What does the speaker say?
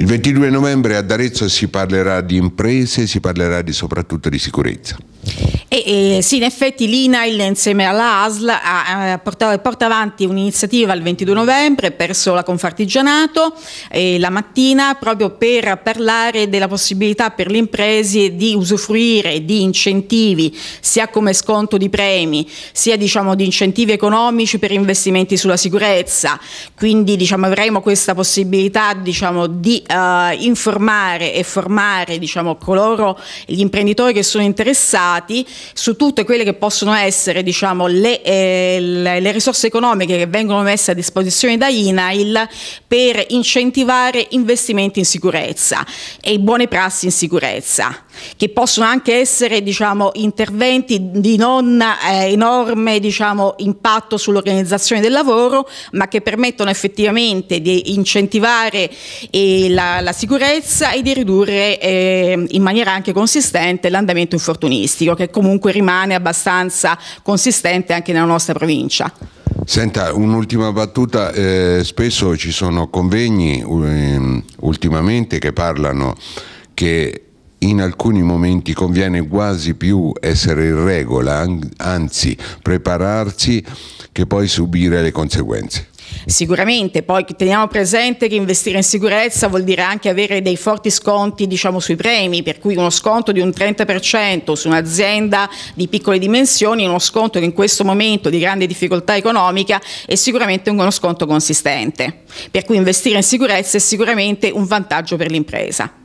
Il 22 novembre ad Arezzo si parlerà di imprese, si parlerà di, soprattutto di sicurezza. E, e, sì, in effetti l'INAIL insieme alla ASL ha, ha eh, portato, porta avanti un'iniziativa il 22 novembre presso la Confartigianato eh, la mattina proprio per parlare della possibilità per le imprese di usufruire di incentivi sia come sconto di premi sia diciamo, di incentivi economici per investimenti sulla sicurezza. Quindi diciamo, avremo questa possibilità diciamo, di eh, informare e formare diciamo, coloro, gli imprenditori che sono interessati su tutte quelle che possono essere diciamo, le, eh, le, risorse economiche che vengono messe a disposizione da INAIL per incentivare investimenti in sicurezza e buone prassi in sicurezza che possono anche essere diciamo, interventi di non eh, enorme diciamo, impatto sull'organizzazione del lavoro, ma che permettono effettivamente di incentivare eh, la, la, sicurezza e di ridurre eh, in maniera anche consistente l'andamento infortunistico, che comunque rimane abbastanza consistente anche nella nostra provincia. Senta, un'ultima battuta, eh, spesso ci sono convegni um, ultimamente che parlano che in alcuni momenti conviene quasi più essere in regola, anzi prepararsi che poi subire le conseguenze. Sicuramente, poi teniamo presente che investire in sicurezza vuol dire anche avere dei forti sconti diciamo, sui premi, per cui uno sconto di un 30% su un'azienda di piccole dimensioni, uno sconto che in questo momento di grande difficoltà economica è sicuramente uno sconto consistente. Per cui investire in sicurezza è sicuramente un vantaggio per l'impresa.